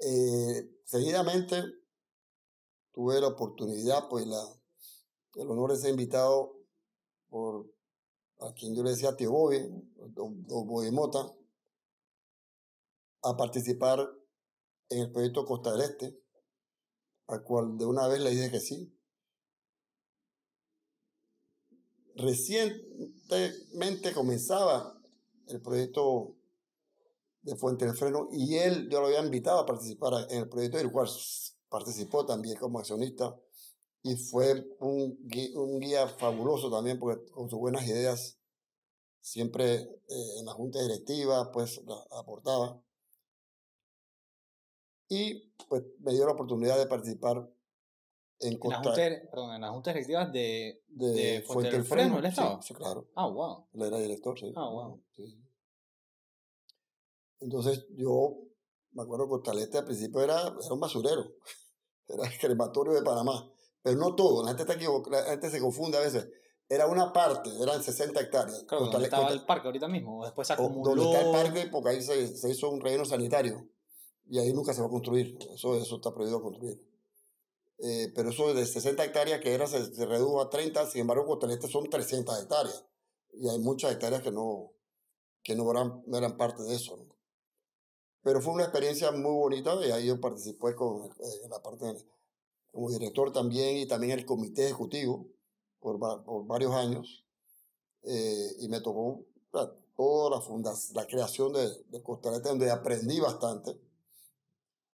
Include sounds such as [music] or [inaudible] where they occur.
Eh, seguidamente tuve la oportunidad, pues la, el honor de ser invitado por a quien yo le decía Tío Bobby, don, a participar en el proyecto Costa del Este, al cual de una vez le dije que sí. Recientemente comenzaba el proyecto de Fuente del Freno y él, yo lo había invitado a participar en el proyecto el cual participó también como accionista y fue un, un guía fabuloso también porque con sus buenas ideas siempre eh, en la junta directiva pues aportaba y pues me dio la oportunidad de participar en, en la Junta, directiva en de, de, Fuente, del Freno, Sí, claro. Ah, wow. Le era director, sí. Ah, wow. Sí. Entonces yo me acuerdo que Costa al principio era, era un basurero, [laughs] era el crematorio de Panamá, pero no todo, la gente, está la gente se confunde a veces. Era una parte, eran 60 hectáreas. Claro, estaba el parque ahorita mismo, después se acumuló... Donde el parque, porque ahí se, se, hizo un relleno sanitario, y ahí nunca se va a construir, eso, eso está prohibido construir. Eh, pero eso de 60 hectáreas que era se, redujo a 30, sin embargo Costa son 300 hectáreas, y hay muchas hectáreas que no, que no eran, eran parte de eso. ¿no? Pero fue una experiencia muy bonita y ahí yo participé con eh, la parte como director también y también el comité ejecutivo por, varios años. Eh, y me tocó toda la, la creación de, de Costa Rica, donde aprendí bastante